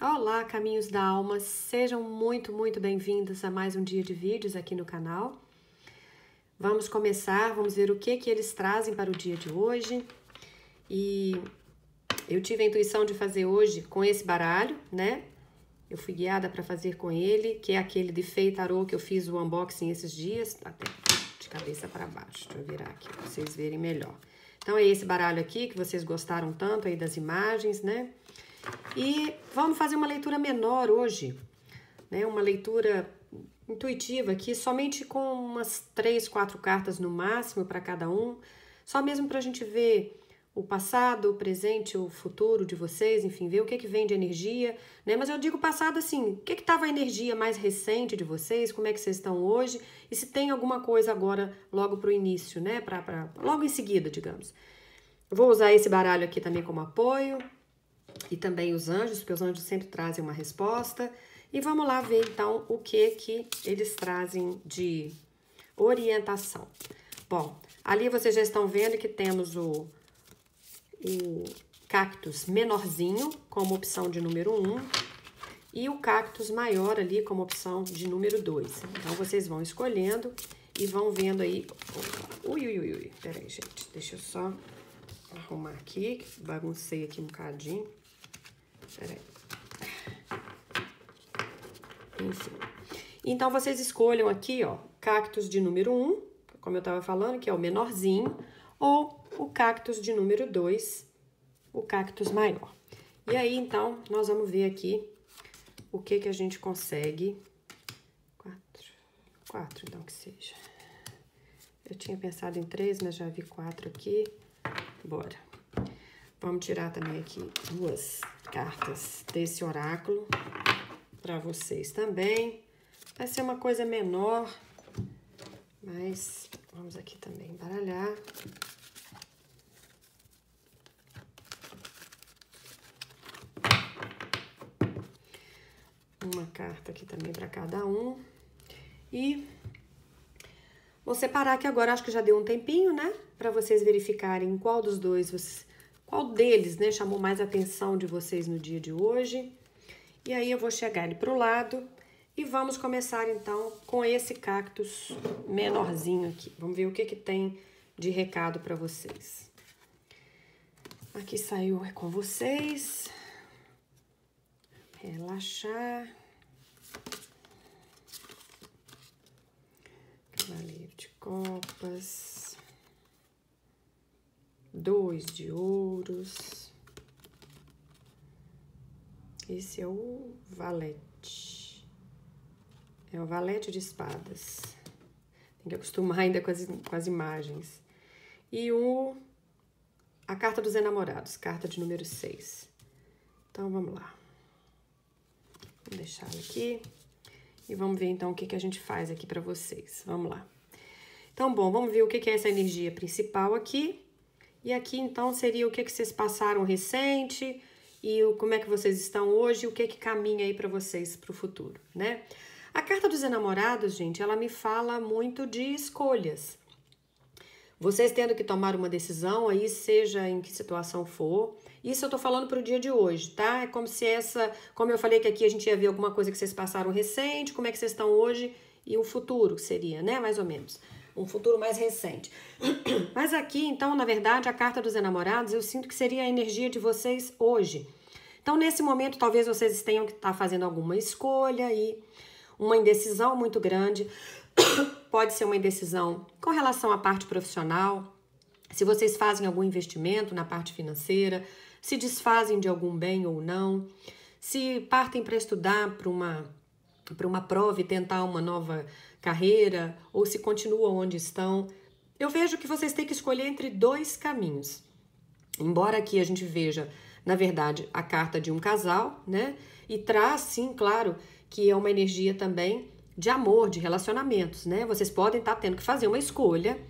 Olá, caminhos da alma, sejam muito, muito bem-vindos a mais um dia de vídeos aqui no canal. Vamos começar, vamos ver o que que eles trazem para o dia de hoje. E eu tive a intuição de fazer hoje com esse baralho, né? Eu fui guiada para fazer com ele, que é aquele de Fei que eu fiz o unboxing esses dias, tá até de cabeça para baixo. Deixa eu virar aqui para vocês verem melhor. Então é esse baralho aqui que vocês gostaram tanto aí das imagens, né? E vamos fazer uma leitura menor hoje, né? Uma leitura intuitiva aqui, somente com umas três, quatro cartas no máximo para cada um, só mesmo para a gente ver o passado, o presente, o futuro de vocês, enfim, ver o que que vem de energia, né? Mas eu digo passado assim, o que que tava a energia mais recente de vocês, como é que vocês estão hoje e se tem alguma coisa agora logo para o início, né? Para logo em seguida, digamos. vou usar esse baralho aqui também como apoio e também os anjos, porque os anjos sempre trazem uma resposta. E vamos lá ver então o que que eles trazem de orientação. Bom, ali vocês já estão vendo que temos o, o cactus menorzinho como opção de número 1 um, e o cactus maior ali como opção de número 2. Então vocês vão escolhendo e vão vendo aí. Ui, ui, ui, ui. Peraí, gente. Deixa eu só arrumar aqui, baguncei aqui um bocadinho. Peraí. Enfim. Então, vocês escolham aqui, ó, cactus de número 1, como eu estava falando, que é o menorzinho, ou o cactus de número 2, o cactus maior. E aí, então, nós vamos ver aqui o que que a gente consegue. Quatro, quatro, então, que seja. Eu tinha pensado em três, mas já vi quatro aqui. Bora. Vamos tirar também aqui duas cartas desse oráculo para vocês também. Vai ser uma coisa menor, mas vamos aqui também baralhar. Uma carta aqui também para cada um. E vou separar aqui agora, acho que já deu um tempinho, né? Para vocês verificarem qual dos dois vocês qual deles, né, chamou mais atenção de vocês no dia de hoje? E aí eu vou chegar ele para o lado e vamos começar então com esse cactus menorzinho aqui. Vamos ver o que, que tem de recado para vocês. Aqui saiu é com vocês. Relaxar. Cavaleiro de copas dois de ouros. Esse é o valete. É o valete de espadas. Tem que acostumar ainda com as, com as imagens. E o a carta dos enamorados, carta de número 6. Então, vamos lá. Vou deixar aqui. E vamos ver, então, o que, que a gente faz aqui para vocês. Vamos lá. Então, bom, vamos ver o que, que é essa energia principal aqui. E aqui, então, seria o que, que vocês passaram recente e o, como é que vocês estão hoje, o que que caminha aí para vocês para o futuro, né? A carta dos enamorados, gente, ela me fala muito de escolhas. Vocês tendo que tomar uma decisão aí, seja em que situação for. Isso eu tô falando pro dia de hoje, tá? É como se essa, como eu falei que aqui a gente ia ver alguma coisa que vocês passaram recente, como é que vocês estão hoje e o futuro que seria, né? Mais ou menos um futuro mais recente. Mas aqui, então, na verdade, a carta dos enamorados, eu sinto que seria a energia de vocês hoje. Então, nesse momento, talvez vocês tenham que estar tá fazendo alguma escolha e uma indecisão muito grande. Pode ser uma indecisão com relação à parte profissional, se vocês fazem algum investimento na parte financeira, se desfazem de algum bem ou não, se partem para estudar para uma para uma prova e tentar uma nova carreira ou se continuam onde estão. Eu vejo que vocês têm que escolher entre dois caminhos. Embora aqui a gente veja, na verdade, a carta de um casal, né? E traz, sim, claro, que é uma energia também de amor, de relacionamentos, né? Vocês podem estar tá tendo que fazer uma escolha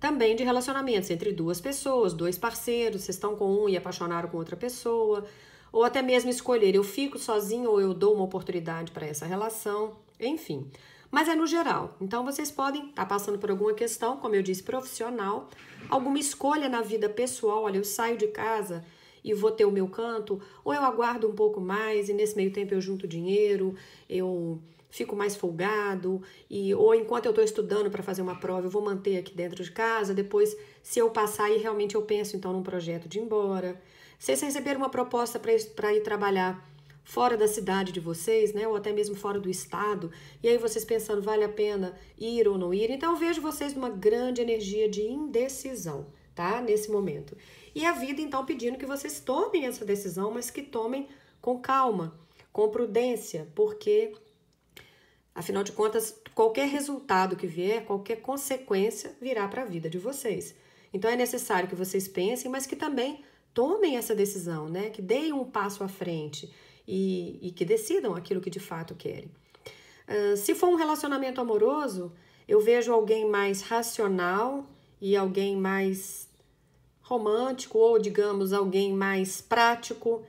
também de relacionamentos entre duas pessoas, dois parceiros, vocês estão com um e apaixonaram com outra pessoa, ou até mesmo escolher eu fico sozinho ou eu dou uma oportunidade para essa relação, enfim mas é no geral. Então vocês podem estar tá passando por alguma questão, como eu disse, profissional, alguma escolha na vida pessoal, olha, eu saio de casa e vou ter o meu canto, ou eu aguardo um pouco mais e nesse meio tempo eu junto dinheiro, eu fico mais folgado e ou enquanto eu estou estudando para fazer uma prova eu vou manter aqui dentro de casa depois se eu passar e realmente eu penso então num projeto de ir embora vocês receberam uma proposta para ir trabalhar fora da cidade de vocês, né, ou até mesmo fora do estado, e aí vocês pensando vale a pena ir ou não ir. Então eu vejo vocês numa grande energia de indecisão, tá? Nesse momento. E a vida então pedindo que vocês tomem essa decisão, mas que tomem com calma, com prudência, porque afinal de contas, qualquer resultado que vier, qualquer consequência virá para a vida de vocês. Então é necessário que vocês pensem, mas que também tomem essa decisão, né? Que deem um passo à frente, e, e que decidam aquilo que de fato querem. Uh, se for um relacionamento amoroso, eu vejo alguém mais racional e alguém mais romântico, ou digamos, alguém mais prático,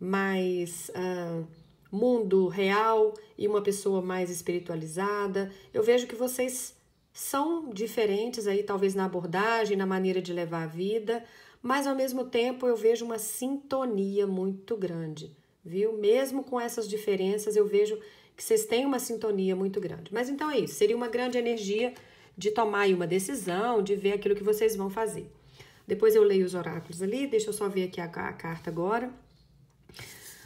mais uh, mundo real e uma pessoa mais espiritualizada. Eu vejo que vocês são diferentes aí, talvez na abordagem, na maneira de levar a vida, mas ao mesmo tempo eu vejo uma sintonia muito grande viu? Mesmo com essas diferenças, eu vejo que vocês têm uma sintonia muito grande. Mas então é isso, seria uma grande energia de tomar uma decisão, de ver aquilo que vocês vão fazer. Depois eu leio os oráculos ali, deixa eu só ver aqui a, a carta agora.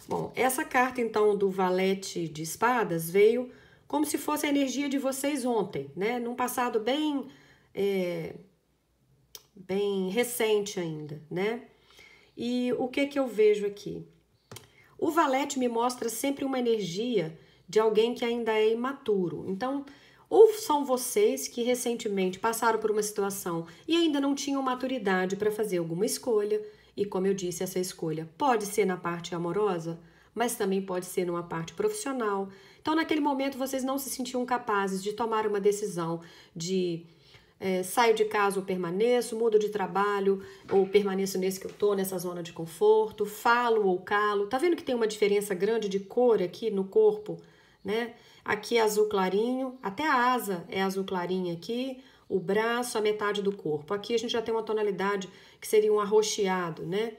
Bom, essa carta então do valete de espadas veio como se fosse a energia de vocês ontem, né? Num passado bem, é, bem recente ainda, né? E o que que eu vejo aqui? O valete me mostra sempre uma energia de alguém que ainda é imaturo. Então, ou são vocês que recentemente passaram por uma situação e ainda não tinham maturidade para fazer alguma escolha, e como eu disse, essa escolha pode ser na parte amorosa, mas também pode ser numa parte profissional. Então, naquele momento, vocês não se sentiam capazes de tomar uma decisão de é, saio de casa ou permaneço, mudo de trabalho ou permaneço nesse que eu tô, nessa zona de conforto, falo ou calo. Tá vendo que tem uma diferença grande de cor aqui no corpo, né? Aqui é azul clarinho, até a asa é azul clarinho aqui, o braço, a metade do corpo. Aqui a gente já tem uma tonalidade que seria um arroxeado, né?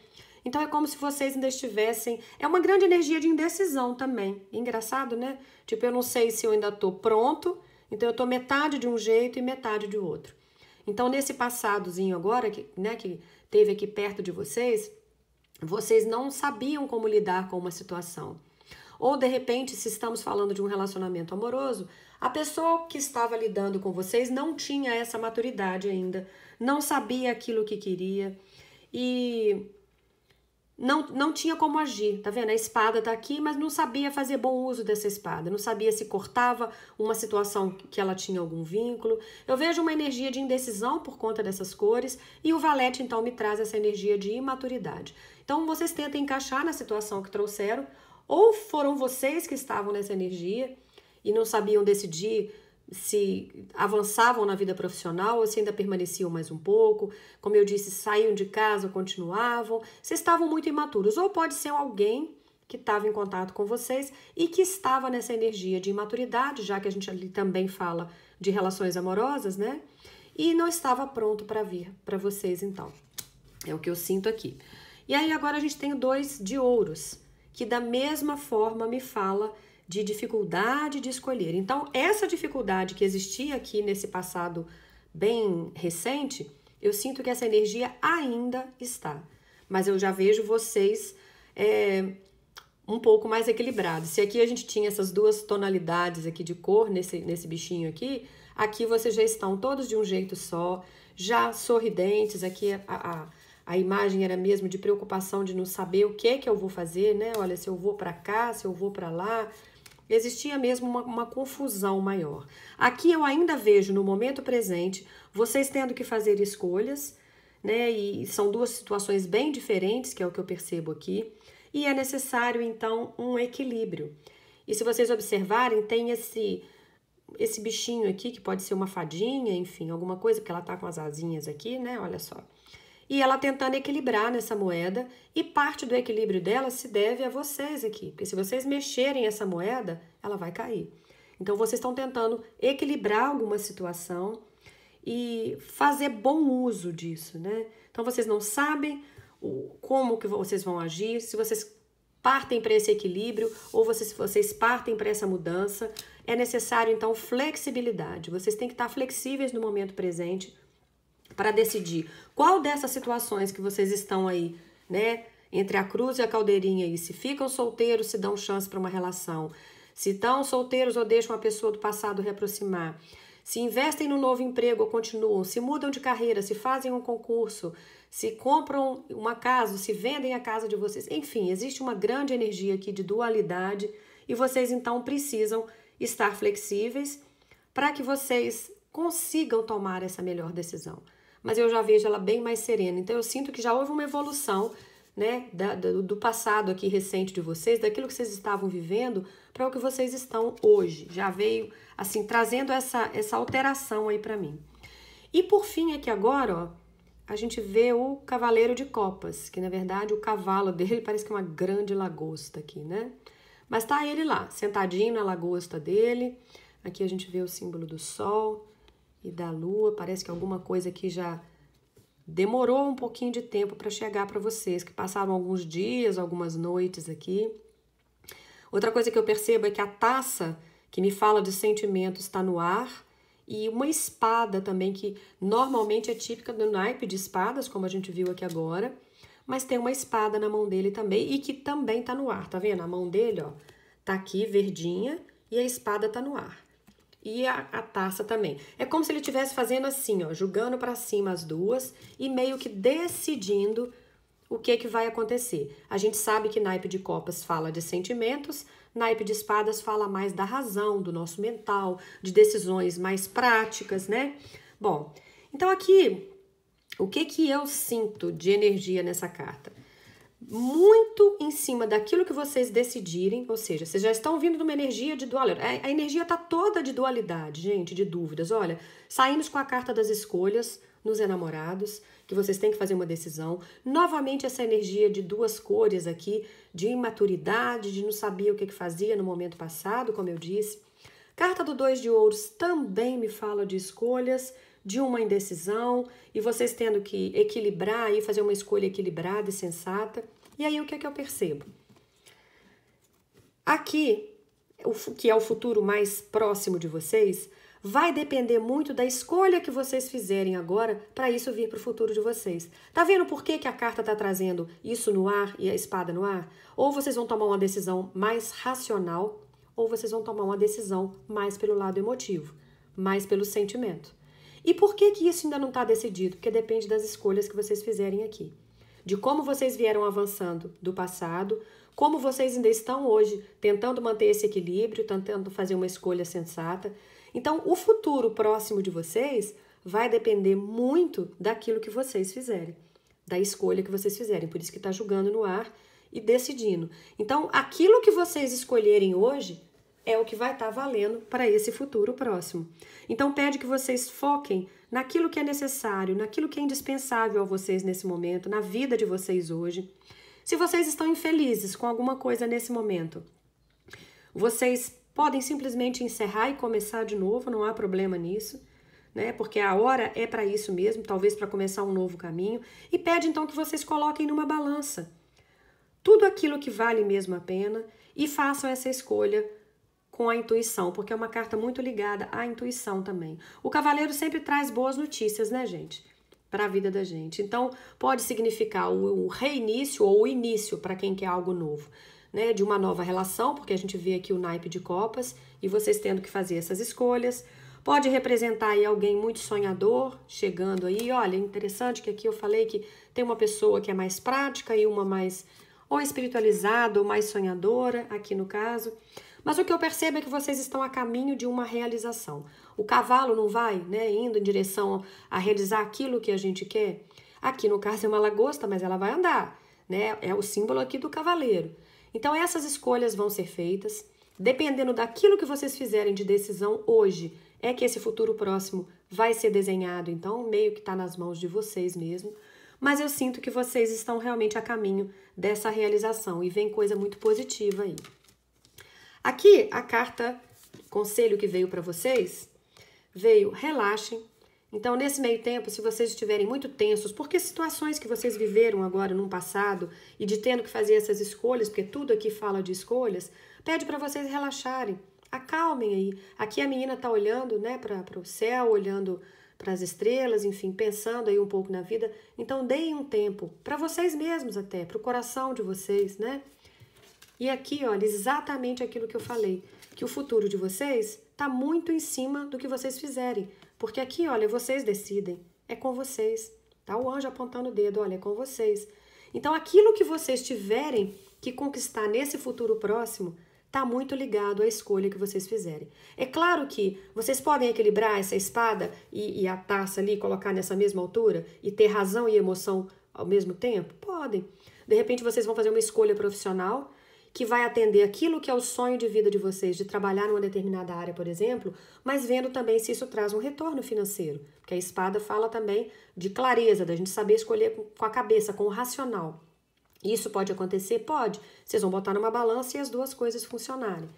Então é como se vocês ainda estivessem. É uma grande energia de indecisão também. Engraçado, né? Tipo, eu não sei se eu ainda tô pronto então eu estou metade de um jeito e metade de outro. Então nesse passadozinho agora que, né, que teve aqui perto de vocês, vocês não sabiam como lidar com uma situação. Ou de repente, se estamos falando de um relacionamento amoroso, a pessoa que estava lidando com vocês não tinha essa maturidade ainda, não sabia aquilo que queria. E não, não tinha como agir, tá vendo? A espada tá aqui, mas não sabia fazer bom uso dessa espada, não sabia se cortava uma situação que ela tinha algum vínculo. Eu vejo uma energia de indecisão por conta dessas cores, e o valete então me traz essa energia de imaturidade. Então vocês tentam encaixar na situação que trouxeram, ou foram vocês que estavam nessa energia e não sabiam decidir se avançavam na vida profissional ou se ainda permaneciam mais um pouco, como eu disse, saíam de casa, continuavam, se estavam muito imaturos, ou pode ser alguém que estava em contato com vocês e que estava nessa energia de imaturidade, já que a gente ali também fala de relações amorosas, né? E não estava pronto para vir para vocês então. É o que eu sinto aqui. E aí agora a gente tem dois de ouros, que da mesma forma me fala de dificuldade de escolher. Então, essa dificuldade que existia aqui nesse passado bem recente, eu sinto que essa energia ainda está. Mas eu já vejo vocês é, um pouco mais equilibrados. Se aqui a gente tinha essas duas tonalidades aqui de cor nesse, nesse bichinho aqui, aqui vocês já estão todos de um jeito só, já sorridentes. Aqui a, a, a imagem era mesmo de preocupação de não saber o que é que eu vou fazer, né? Olha, se eu vou para cá, se eu vou para lá, Existia mesmo uma, uma, confusão maior. Aqui eu ainda vejo, no momento presente, vocês tendo que fazer escolhas, né? E são duas situações bem diferentes, que é o que eu percebo aqui. E é necessário, então, um equilíbrio. E se vocês observarem, tem esse esse bichinho aqui, que pode ser uma fadinha, enfim, alguma coisa, porque ela tá com as asinhas aqui, né? Olha só e ela tentando equilibrar nessa moeda, e parte do equilíbrio dela se deve a vocês aqui, porque se vocês mexerem essa moeda, ela vai cair. Então vocês estão tentando equilibrar alguma situação e fazer bom uso disso, né? Então vocês não sabem o, como que vocês vão agir, se vocês partem para esse equilíbrio ou vocês, vocês partem para essa mudança, é necessário então flexibilidade. Vocês têm que estar flexíveis no momento presente para decidir qual dessas situações que vocês estão aí, né? Entre a cruz e a caldeirinha aí, se ficam solteiros, se dão chance para uma relação, se estão solteiros ou deixam a pessoa do passado reaproximar, se investem no novo emprego ou continuam, se mudam de carreira, se fazem um concurso, se compram uma casa, se vendem a casa de vocês, enfim, existe uma grande energia aqui de dualidade e vocês então precisam estar flexíveis para que vocês consigam tomar essa melhor decisão mas eu já vejo ela bem mais serena. Então eu sinto que já houve uma evolução, né, da, do, do passado aqui recente de vocês, daquilo que vocês estavam vivendo para o que vocês estão hoje. Já veio assim trazendo essa essa alteração aí para mim. E por fim aqui agora, ó, a gente vê o cavaleiro de copas, que na verdade o cavalo dele parece que é uma grande lagosta aqui, né? Mas tá ele lá, sentadinho na lagosta dele. Aqui a gente vê o símbolo do sol, e da lua. Parece que é alguma coisa que já demorou um pouquinho de tempo para chegar para vocês, que passaram alguns dias, algumas noites aqui. Outra coisa que eu percebo é que a taça que me fala de sentimentos está no ar e uma espada também que normalmente é típica do naipe de espadas, como a gente viu aqui agora, mas tem uma espada na mão dele também e que também está no ar, tá vendo? A mão dele, ó, tá aqui verdinha e a espada está no ar e a, a taça também. É como se ele estivesse fazendo assim, ó, julgando para cima as duas e meio que decidindo o que que vai acontecer. A gente sabe que naipe de copas fala de sentimentos, naipe de espadas fala mais da razão, do nosso mental, de decisões mais práticas, né? Bom, então aqui o que que eu sinto de energia nessa carta? muito em cima daquilo que vocês decidirem, ou seja, vocês já estão vindo de uma energia de dualidade. É, a energia está toda de dualidade, gente, de dúvidas. Olha, saímos com a carta das escolhas nos enamorados, que vocês têm que fazer uma decisão. Novamente, essa energia de duas cores aqui, de imaturidade, de não saber o que, que fazia no momento passado, como eu disse. Carta do Dois de Ouros também me fala de escolhas de uma indecisão e vocês tendo que equilibrar e fazer uma escolha equilibrada e sensata. E aí o que é que eu percebo? Aqui, o que é o futuro mais próximo de vocês, vai depender muito da escolha que vocês fizerem agora para isso vir para o futuro de vocês. Tá vendo por que, que a carta está trazendo isso no ar e a espada no ar? Ou vocês vão tomar uma decisão mais racional, ou vocês vão tomar uma decisão mais pelo lado emotivo, mais pelo sentimento. E por que, que isso ainda não está decidido? Porque depende das escolhas que vocês fizerem aqui. De como vocês vieram avançando do passado, como vocês ainda estão hoje tentando manter esse equilíbrio, tentando fazer uma escolha sensata. Então, o futuro próximo de vocês vai depender muito daquilo que vocês fizerem, da escolha que vocês fizerem. Por isso que está julgando no ar e decidindo. Então, aquilo que vocês escolherem hoje é o que vai estar tá valendo para esse futuro próximo. Então pede que vocês foquem naquilo que é necessário, naquilo que é indispensável a vocês nesse momento, na vida de vocês hoje. Se vocês estão infelizes com alguma coisa nesse momento, vocês podem simplesmente encerrar e começar de novo, não há problema nisso. Né? Porque a hora é para isso mesmo, talvez para começar um novo caminho, e pede então que vocês coloquem numa balança tudo aquilo que vale mesmo a pena e façam essa escolha com a intuição, porque é uma carta muito ligada à intuição também. O cavaleiro sempre traz boas notícias, né, gente? Para a vida da gente. Então, pode significar o reinício ou o início para quem quer algo novo, né? De uma nova relação, porque a gente vê aqui o naipe de copas e vocês tendo que fazer essas escolhas. Pode representar aí alguém muito sonhador chegando aí. Olha, interessante que aqui eu falei que tem uma pessoa que é mais prática e uma mais ou espiritualizada ou mais sonhadora, aqui no caso. Mas o que eu percebo é que vocês estão a caminho de uma realização. O cavalo não vai, né, indo em direção a realizar aquilo que a gente quer? Aqui no caso é uma lagosta, mas ela vai andar, né? É o símbolo aqui do cavaleiro. Então essas escolhas vão ser feitas dependendo daquilo que vocês fizerem de decisão hoje. É que esse futuro próximo vai ser desenhado, então meio que está nas mãos de vocês mesmo. Mas eu sinto que vocês estão realmente a caminho dessa realização e vem coisa muito positiva aí. Aqui a carta conselho que veio para vocês veio relaxem. Então, nesse meio tempo, se vocês estiverem muito tensos, porque situações que vocês viveram agora no passado e de tendo que fazer essas escolhas, porque tudo aqui fala de escolhas, pede para vocês relaxarem. Acalmem aí. Aqui a menina tá olhando, né, para o céu, olhando para as estrelas, enfim, pensando aí um pouco na vida. Então, deem um tempo para vocês mesmos até, para o coração de vocês, né? E aqui, olha, exatamente aquilo que eu falei, que o futuro de vocês está muito em cima do que vocês fizerem. Porque aqui, olha, vocês decidem, é com vocês. Tá o anjo apontando o dedo, olha, é com vocês. Então, aquilo que vocês tiverem que conquistar nesse futuro próximo está muito ligado à escolha que vocês fizerem. É claro que vocês podem equilibrar essa espada e, e a taça ali, colocar nessa mesma altura e ter razão e emoção ao mesmo tempo? Podem. De repente, vocês vão fazer uma escolha profissional que vai atender aquilo que é o sonho de vida de vocês, de trabalhar numa determinada área, por exemplo, mas vendo também se isso traz um retorno financeiro. Porque a espada fala também de clareza, da gente saber escolher com a cabeça, com o racional. Isso pode acontecer? Pode. Vocês vão botar numa balança e as duas coisas funcionarem.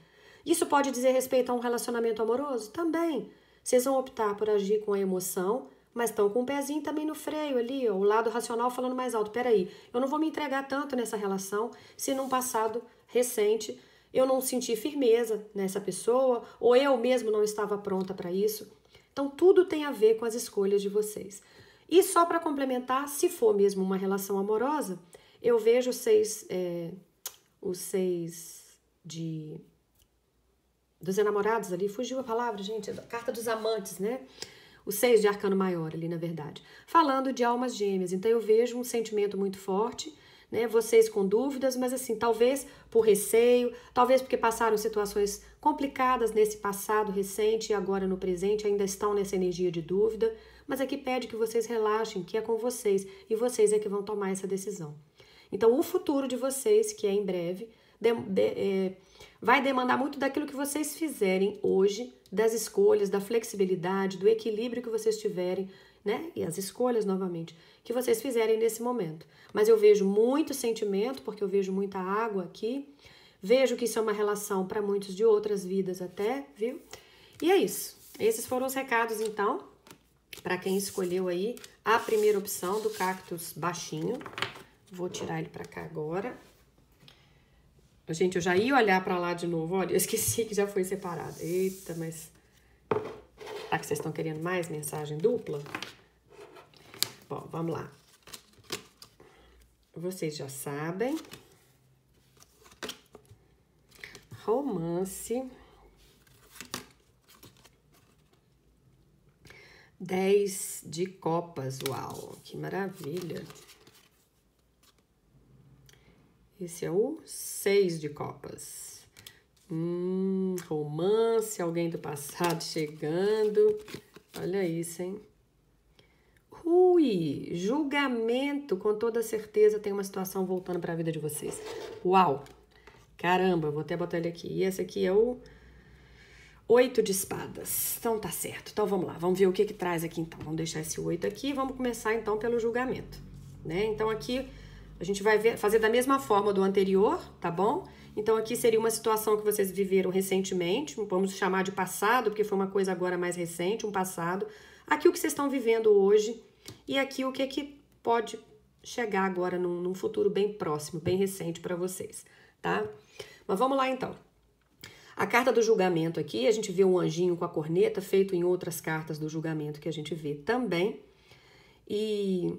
Isso pode dizer respeito a um relacionamento amoroso? Também. Vocês vão optar por agir com a emoção, mas estão com o um pezinho também no freio ali, ó, o lado racional falando mais alto. Peraí, eu não vou me entregar tanto nessa relação se num passado recente, eu não senti firmeza nessa pessoa, ou eu mesmo não estava pronta para isso. Então, tudo tem a ver com as escolhas de vocês. E só para complementar, se for mesmo uma relação amorosa, eu vejo seis, é, os seis de dos enamorados ali, fugiu a palavra, gente, carta dos amantes, né? Os seis de arcano maior ali, na verdade, falando de almas gêmeas. Então eu vejo um sentimento muito forte né? Vocês com dúvidas, mas assim, talvez por receio, talvez porque passaram situações complicadas nesse passado recente e agora no presente, ainda estão nessa energia de dúvida, mas aqui pede que vocês relaxem, que é com vocês e vocês é que vão tomar essa decisão. Então, o futuro de vocês, que é em breve, de, de, é, vai demandar muito daquilo que vocês fizerem hoje, das escolhas, da flexibilidade, do equilíbrio que vocês tiverem né? E as escolhas novamente que vocês fizerem nesse momento. Mas eu vejo muito sentimento, porque eu vejo muita água aqui. Vejo que isso é uma relação para muitos de outras vidas até, viu? E é isso. Esses foram os recados então para quem escolheu aí a primeira opção do cactus baixinho. Vou tirar ele para cá agora. Gente, eu já ia olhar para lá de novo. Olha, eu esqueci que já foi separado. Eita, mas Tá que vocês estão querendo mais mensagem dupla? Bom, vamos lá. Vocês já sabem. Romance. Dez de copas, uau, que maravilha. Esse é o seis de copas. Hum, romance, alguém do passado chegando. Olha isso, hein? Ui, julgamento, com toda certeza tem uma situação voltando para a vida de vocês. Uau! Caramba, vou até botar ele aqui. E esse aqui é o oito de espadas. Então tá certo. Então vamos lá, vamos ver o que que traz aqui então. Vamos deixar esse oito aqui e vamos começar então pelo julgamento, né? Então aqui a gente vai ver, fazer da mesma forma do anterior, tá bom? Então, aqui seria uma situação que vocês viveram recentemente, vamos chamar de passado, porque foi uma coisa agora mais recente, um passado. Aqui o que vocês estão vivendo hoje e aqui o que, é que pode chegar agora num, num futuro bem próximo, bem recente para vocês, tá? Mas vamos lá então. A carta do julgamento aqui, a gente vê um anjinho com a corneta, feito em outras cartas do julgamento que a gente vê também. E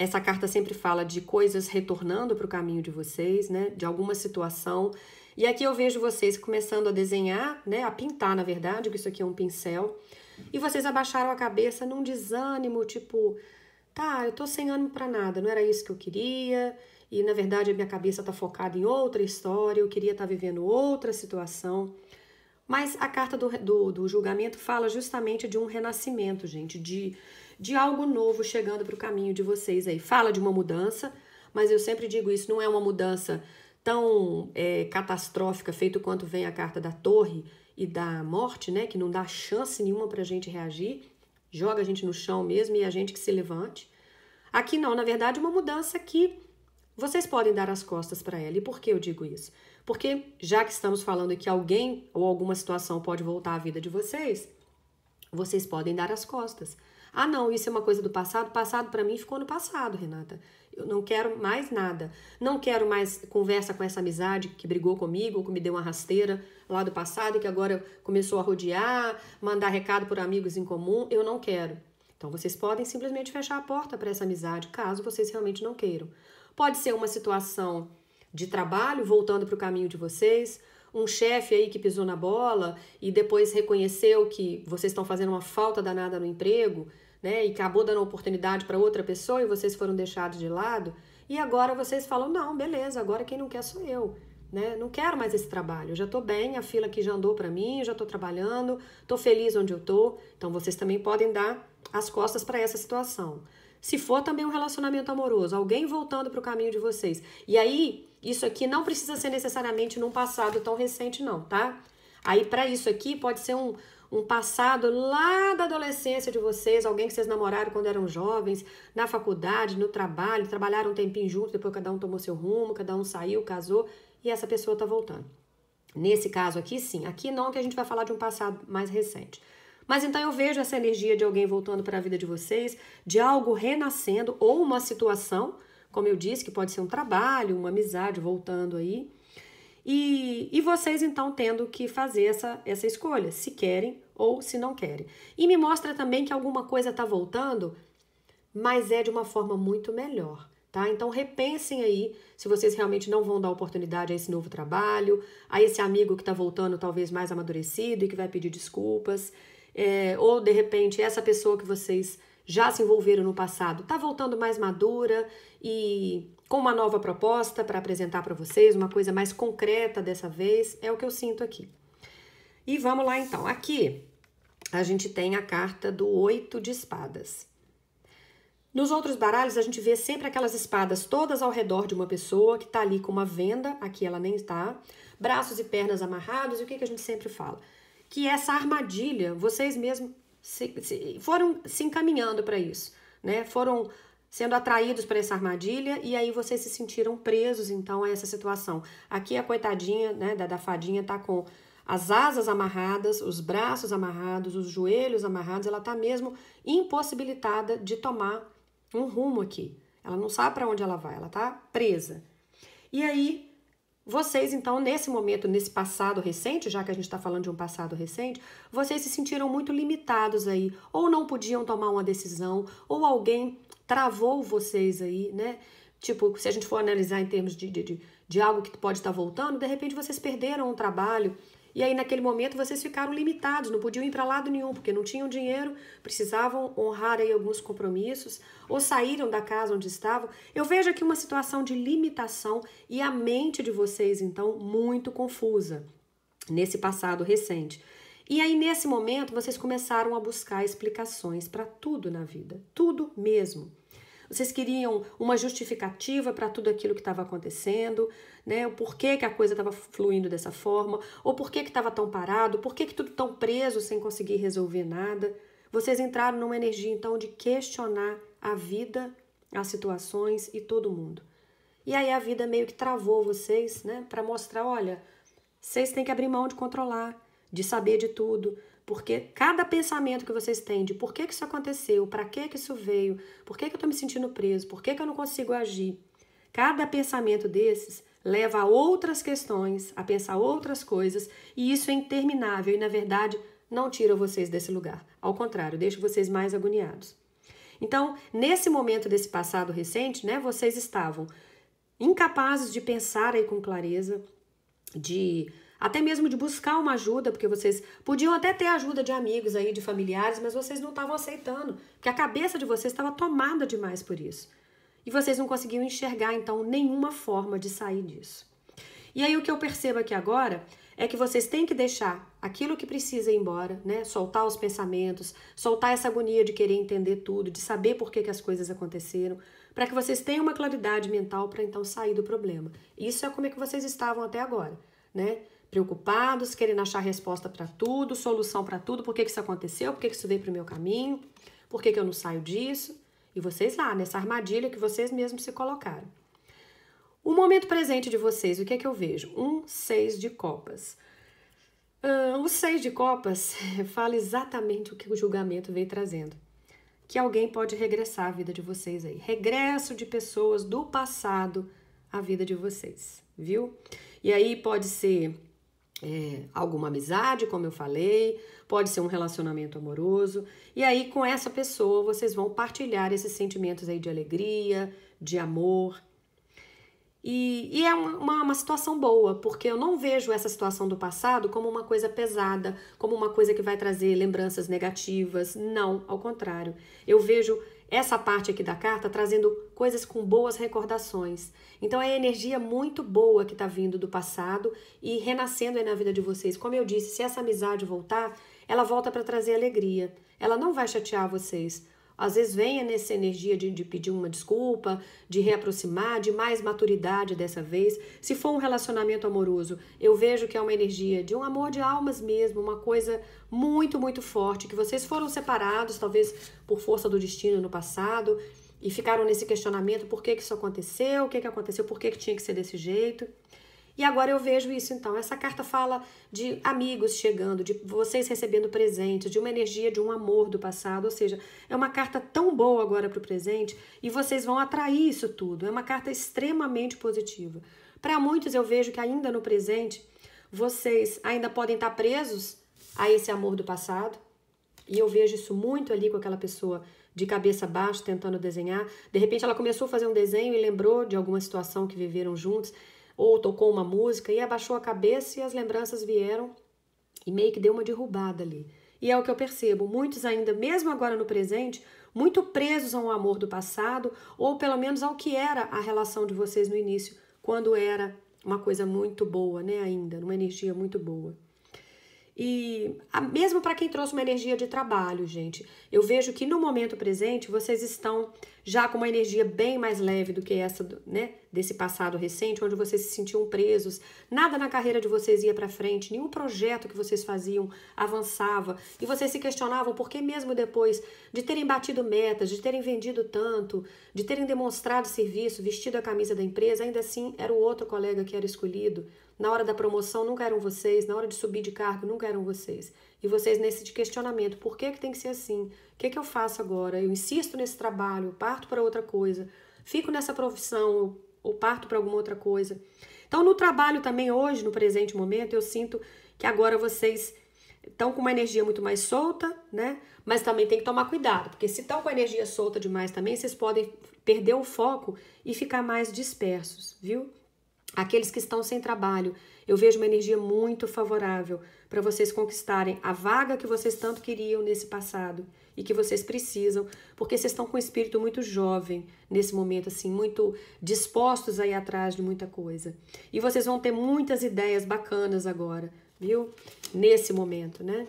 essa carta sempre fala de coisas retornando para o caminho de vocês, né? De alguma situação. E aqui eu vejo vocês começando a desenhar, né? A pintar, na verdade, que isso aqui é um pincel. E vocês abaixaram a cabeça num desânimo, tipo, tá, eu tô sem ânimo para nada, não era isso que eu queria. E na verdade a minha cabeça tá focada em outra história, eu queria estar tá vivendo outra situação. Mas a carta do, do, do julgamento fala justamente de um renascimento, gente, de de algo novo chegando para o caminho de vocês aí. Fala de uma mudança, mas eu sempre digo isso, não é uma mudança tão é, catastrófica, feito quanto vem a carta da torre e da morte, né? Que não dá chance nenhuma para a gente reagir, joga a gente no chão mesmo e a gente que se levante. Aqui não, na verdade, é uma mudança que vocês podem dar as costas para ela. E por que eu digo isso? Porque já que estamos falando que alguém ou alguma situação pode voltar à vida de vocês, vocês podem dar as costas. Ah, não, isso é uma coisa do passado. Passado para mim ficou no passado, Renata. Eu não quero mais nada. Não quero mais conversa com essa amizade que brigou comigo ou que me deu uma rasteira lá do passado e que agora começou a rodear, mandar recado por amigos em comum. Eu não quero. Então vocês podem simplesmente fechar a porta para essa amizade, caso vocês realmente não queiram. Pode ser uma situação de trabalho voltando para o caminho de vocês, um chefe aí que pisou na bola e depois reconheceu que vocês estão fazendo uma falta danada no emprego, né? E acabou dando oportunidade para outra pessoa e vocês foram deixados de lado. E agora vocês falam: não, beleza, agora quem não quer sou eu. Né? Não quero mais esse trabalho, eu já estou bem, a fila que já andou para mim, já estou trabalhando, estou feliz onde eu estou. Então vocês também podem dar as costas para essa situação. Se for também um relacionamento amoroso, alguém voltando para o caminho de vocês. E aí, isso aqui não precisa ser necessariamente num passado tão recente, não, tá? Aí, para isso aqui, pode ser um, um passado lá da adolescência de vocês, alguém que vocês namoraram quando eram jovens, na faculdade, no trabalho, trabalharam um tempinho junto, depois cada um tomou seu rumo, cada um saiu, casou e essa pessoa está voltando. Nesse caso aqui, sim. Aqui não, que a gente vai falar de um passado mais recente. Mas então eu vejo essa energia de alguém voltando para a vida de vocês, de algo renascendo ou uma situação, como eu disse, que pode ser um trabalho, uma amizade voltando aí e, e vocês então tendo que fazer essa, essa escolha, se querem ou se não querem. E me mostra também que alguma coisa está voltando, mas é de uma forma muito melhor. Tá? Então repensem aí se vocês realmente não vão dar oportunidade a esse novo trabalho, a esse amigo que está voltando talvez mais amadurecido e que vai pedir desculpas, é, ou de repente essa pessoa que vocês já se envolveram no passado está voltando mais madura e com uma nova proposta para apresentar para vocês, uma coisa mais concreta dessa vez, é o que eu sinto aqui. E vamos lá então. Aqui a gente tem a carta do oito de espadas. Nos outros baralhos, a gente vê sempre aquelas espadas todas ao redor de uma pessoa que está ali com uma venda, aqui ela nem está, braços e pernas amarrados, e o que, que a gente sempre fala? Que essa armadilha, vocês mesmos se, se, foram se encaminhando para isso, né? Foram sendo atraídos para essa armadilha e aí vocês se sentiram presos então a essa situação. Aqui a coitadinha, né, da, da fadinha tá com as asas amarradas, os braços amarrados, os joelhos amarrados, ela tá mesmo impossibilitada de tomar um rumo aqui. Ela não sabe para onde ela vai, ela tá presa. E aí vocês então nesse momento, nesse passado recente, já que a gente está falando de um passado recente, vocês se sentiram muito limitados aí, ou não podiam tomar uma decisão, ou alguém travou vocês aí, né? Tipo, se a gente for analisar em termos de, de, de algo que pode estar voltando, de repente vocês perderam um trabalho, e aí, naquele momento, vocês ficaram limitados, não podiam ir para lado nenhum, porque não tinham dinheiro, precisavam honrar aí alguns compromissos, ou saíram da casa onde estavam. Eu vejo aqui uma situação de limitação e a mente de vocês, então, muito confusa nesse passado recente. E aí, nesse momento, vocês começaram a buscar explicações para tudo na vida, tudo mesmo. Vocês queriam uma justificativa para tudo aquilo que estava acontecendo, né? O porquê que a coisa estava fluindo dessa forma, ou porquê que estava tão parado, porquê que tudo tão preso sem conseguir resolver nada. Vocês entraram numa energia então de questionar a vida, as situações e todo mundo. E aí a vida meio que travou vocês, né, para mostrar, olha, vocês têm que abrir mão de controlar, de saber de tudo, porque cada pensamento que vocês têm de por que, que isso aconteceu, para que, que isso veio, por que, que eu estou me sentindo preso, por que, que eu não consigo agir, cada pensamento desses leva a outras questões, a pensar outras coisas, e isso é interminável e, na verdade, não tira vocês desse lugar. Ao contrário, deixa vocês mais agoniados. Então, nesse momento desse passado recente, né, vocês estavam incapazes de pensar aí com clareza, de até mesmo de buscar uma ajuda, porque vocês podiam até ter ajuda de amigos aí, de familiares, mas vocês não estavam aceitando, porque a cabeça de vocês estava tomada demais por isso. E vocês não conseguiam enxergar, então, nenhuma forma de sair disso. E aí o que eu percebo aqui agora é que vocês têm que deixar aquilo que precisa ir embora, né? Soltar os pensamentos, soltar essa agonia de querer entender tudo, de saber por que, que as coisas aconteceram, para que vocês tenham uma claridade mental para então sair do problema. Isso é como é que vocês estavam até agora, né? preocupados, querendo achar resposta para tudo, solução para tudo, por que, que isso aconteceu, por que, que isso veio para o meu caminho, por que, que eu não saio disso. E vocês lá, nessa armadilha que vocês mesmos se colocaram. O momento presente de vocês, o que é que eu vejo? Um seis de copas. Uh, o seis de copas fala exatamente o que o julgamento veio trazendo. Que alguém pode regressar à vida de vocês aí. Regresso de pessoas do passado à vida de vocês, viu? E aí pode ser é, alguma amizade, como eu falei, pode ser um relacionamento amoroso. E aí, com essa pessoa, vocês vão partilhar esses sentimentos aí de alegria, de amor. E, e é uma, uma, uma situação boa, porque eu não vejo essa situação do passado como uma coisa pesada, como uma coisa que vai trazer lembranças negativas. Não, ao contrário. Eu vejo essa parte aqui da carta trazendo coisas com boas recordações. Então é energia muito boa que está vindo do passado e renascendo aí na vida de vocês. Como eu disse, se essa amizade voltar, ela volta para trazer alegria. Ela não vai chatear vocês. Às vezes venha nessa energia de, de pedir uma desculpa, de reaproximar, de mais maturidade dessa vez. Se for um relacionamento amoroso, eu vejo que é uma energia de um amor de almas mesmo, uma coisa muito, muito forte, que vocês foram separados, talvez por força do destino no passado, e ficaram nesse questionamento: por que, que isso aconteceu, o que, que aconteceu, por que, que tinha que ser desse jeito. E agora eu vejo isso então. Essa carta fala de amigos chegando, de vocês recebendo presentes, de uma energia, de um amor do passado. Ou seja, é uma carta tão boa agora para o presente e vocês vão atrair isso tudo. É uma carta extremamente positiva. Para muitos eu vejo que ainda no presente vocês ainda podem estar tá presos a esse amor do passado. E eu vejo isso muito ali com aquela pessoa de cabeça baixa tentando desenhar. De repente ela começou a fazer um desenho e lembrou de alguma situação que viveram juntos ou tocou uma música e abaixou a cabeça e as lembranças vieram e meio que deu uma derrubada ali. E é o que eu percebo, muitos ainda, mesmo agora no presente, muito presos ao amor do passado, ou pelo menos ao que era a relação de vocês no início, quando era uma coisa muito boa, né, ainda, numa energia muito boa. E mesmo para quem trouxe uma energia de trabalho, gente, eu vejo que no momento presente vocês estão já com uma energia bem mais leve do que essa, né, desse passado recente, onde vocês se sentiam presos, nada na carreira de vocês ia para frente, nenhum projeto que vocês faziam avançava, e vocês se questionavam por que mesmo depois de terem batido metas, de terem vendido tanto, de terem demonstrado serviço, vestido a camisa da empresa, ainda assim era o outro colega que era escolhido, na hora da promoção nunca eram vocês, na hora de subir de cargo nunca eram vocês. E vocês nesse questionamento, por que, que tem que ser assim? O que, que eu faço agora? Eu insisto nesse trabalho, parto para outra coisa, fico nessa profissão, ou parto para alguma outra coisa. Então, no trabalho também, hoje, no presente momento, eu sinto que agora vocês estão com uma energia muito mais solta, né? Mas também tem que tomar cuidado, porque se estão com a energia solta demais também, vocês podem perder o foco e ficar mais dispersos, viu? aqueles que estão sem trabalho, eu vejo uma energia muito favorável para vocês conquistarem a vaga que vocês tanto queriam nesse passado e que vocês precisam, porque vocês estão com um espírito muito jovem nesse momento, assim, muito dispostos a ir atrás de muita coisa. E vocês vão ter muitas ideias bacanas agora, viu? Nesse momento, né?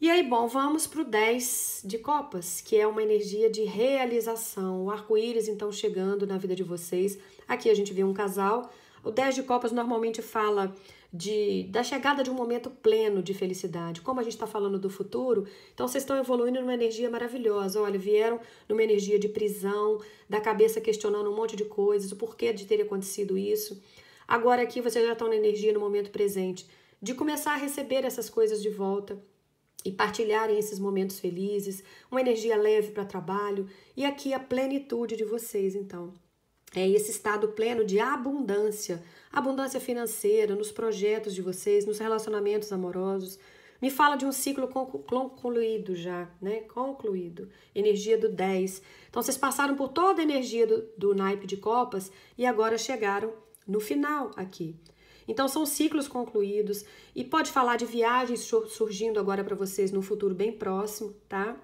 E aí, bom, vamos para o 10 de Copas, que é uma energia de realização, o arco-íris então chegando na vida de vocês. Aqui a gente vê um casal. O 10 de Copas normalmente fala de, da chegada de um momento pleno de felicidade. Como a gente está falando do futuro, então vocês estão evoluindo numa energia maravilhosa. Olha, vieram numa energia de prisão, da cabeça questionando um monte de coisas, o porquê de ter acontecido isso. Agora aqui vocês já estão na energia no momento presente, de começar a receber essas coisas de volta, e partilharem esses momentos felizes, uma energia leve para trabalho e aqui a plenitude de vocês, então. É esse estado pleno de abundância, abundância financeira nos projetos de vocês, nos relacionamentos amorosos. Me fala de um ciclo concluído já, né? Concluído. Energia do 10. Então, vocês passaram por toda a energia do, do naipe de copas e agora chegaram no final aqui. Então são ciclos concluídos e pode falar de viagens surgindo agora para vocês no futuro bem próximo, tá?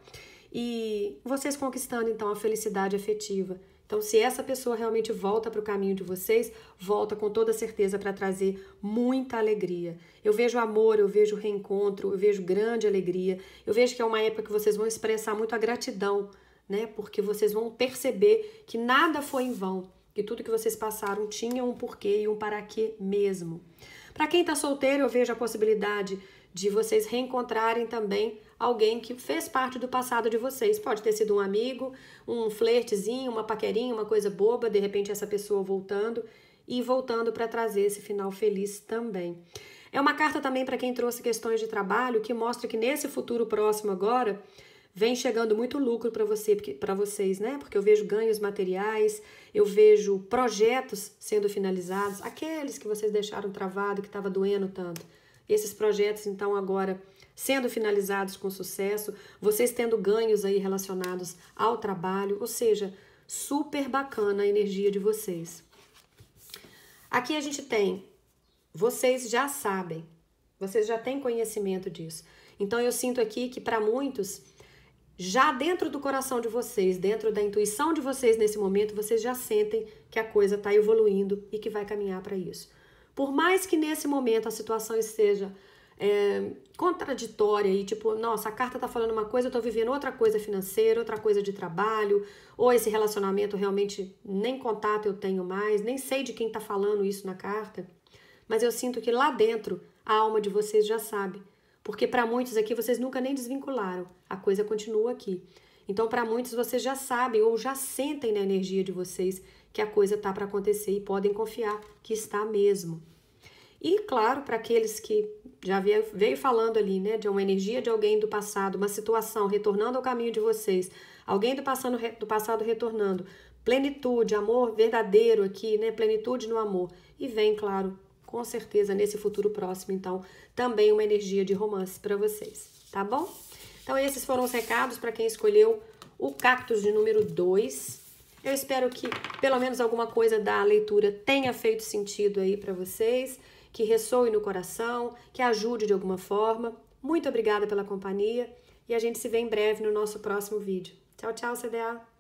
E vocês conquistando então a felicidade afetiva. Então, se essa pessoa realmente volta para o caminho de vocês, volta com toda certeza para trazer muita alegria. Eu vejo amor, eu vejo reencontro, eu vejo grande alegria. Eu vejo que é uma época que vocês vão expressar muito a gratidão, né? Porque vocês vão perceber que nada foi em vão que tudo que vocês passaram tinha um porquê e um para quê mesmo. Para quem está solteiro, eu vejo a possibilidade de vocês reencontrarem também alguém que fez parte do passado de vocês. Pode ter sido um amigo, um flertezinho, uma paquerinha, uma coisa boba, de repente essa pessoa voltando e voltando para trazer esse final feliz também. É uma carta também para quem trouxe questões de trabalho que mostra que nesse futuro próximo agora vem chegando muito lucro para você, para vocês, né? Porque eu vejo ganhos materiais, eu vejo projetos sendo finalizados, aqueles que vocês deixaram travado, que estava doendo tanto. Esses projetos, então, agora sendo finalizados com sucesso, vocês tendo ganhos aí relacionados ao trabalho, ou seja, super bacana a energia de vocês. Aqui a gente tem, vocês já sabem, vocês já têm conhecimento disso. Então eu sinto aqui que para muitos já dentro do coração de vocês, dentro da intuição de vocês nesse momento, vocês já sentem que a coisa está evoluindo e que vai caminhar para isso. Por mais que nesse momento a situação esteja é, contraditória e tipo, nossa, a carta tá falando uma coisa, eu tô vivendo outra coisa financeira, outra coisa de trabalho, ou esse relacionamento realmente nem contato eu tenho mais, nem sei de quem tá falando isso na carta, mas eu sinto que lá dentro a alma de vocês já sabe porque para muitos aqui vocês nunca nem desvincularam, a coisa continua aqui. Então, para muitos vocês já sabem ou já sentem na energia de vocês que a coisa está para acontecer e podem confiar que está mesmo. E claro, para aqueles que já veio falando ali, né, de uma energia de alguém do passado, uma situação retornando ao caminho de vocês, alguém do passado, do passado retornando, plenitude, amor verdadeiro aqui, né, plenitude no amor. E vem, claro, com certeza nesse futuro próximo, então, também uma energia de romance para vocês, tá bom? Então, esses foram os recados para quem escolheu o cactus de número 2. Eu espero que pelo menos alguma coisa da leitura tenha feito sentido aí para vocês, que ressoe no coração, que ajude de alguma forma. Muito obrigada pela companhia e a gente se vê em breve no nosso próximo vídeo. Tchau, tchau, CDA!